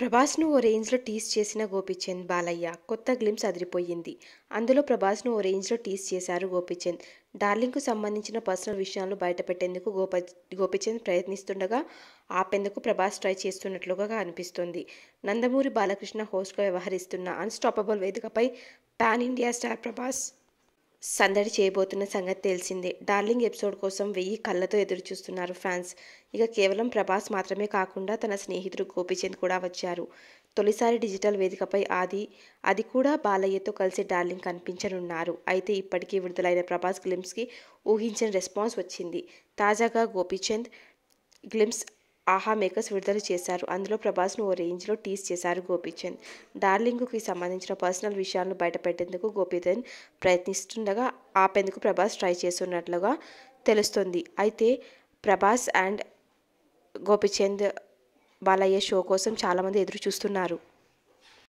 ప్రభాస్ను ఓ రేంజ్లో టీస్ చేసిన గోపిచంద్ బాలయ్య కొత్త గ్లిమ్స్ అదిరిపోయింది అందులో ప్రభాస్ను ఓ రేంజ్లో టీస్ చేశారు గోపిచంద్ డార్లింగ్కు సంబంధించిన పర్సనల్ విషయాలను బయటపెట్టేందుకు గోప గోపిచంద్ ప్రయత్నిస్తుండగా ఆపేందుకు ప్రభాస్ ట్రై చేస్తున్నట్లుగా అనిపిస్తుంది నందమూరి బాలకృష్ణ హోస్ట్గా వ్యవహరిస్తున్న అన్స్టాపబుల్ వేదికపై పాన్ ఇండియా స్టార్ ప్రభాస్ సందడి చేయబోతున్న సంగతి తెలిసిందే డార్లింగ్ ఎపిసోడ్ కోసం వెయ్యి కళ్ళతో ఎదురు చూస్తున్నారు ఫ్యాన్స్ ఇక కేవలం ప్రభాస్ మాత్రమే కాకుండా తన స్నేహితుడు గోపీచంద్ కూడా వచ్చారు తొలిసారి డిజిటల్ వేదికపై ఆది అది కూడా బాలయ్యతో కలిసి డార్లింగ్ కనిపించనున్నారు అయితే ఇప్పటికీ విడుదలైన ప్రభాస్ గ్లిమ్స్కి ఊహించిన రెస్పాన్స్ వచ్చింది తాజాగా గోపీచంద్ గ్లిమ్స్ ఆహా మేకర్స్ విడుదల చేశారు అందులో ప్రభాస్ను ఓ రేంజ్లో టీస్ చేశారు గోపీచంద్ డార్లింగ్కి సంబంధించిన పర్సనల్ విషయాలను బయటపెట్టేందుకు గోపీచంద్ ప్రయత్నిస్తుండగా ఆపేందుకు ప్రభాస్ ట్రై చేస్తున్నట్లుగా తెలుస్తుంది అయితే ప్రభాస్ అండ్ గోపీచంద్ బాలయ్య షో కోసం చాలామంది ఎదురు చూస్తున్నారు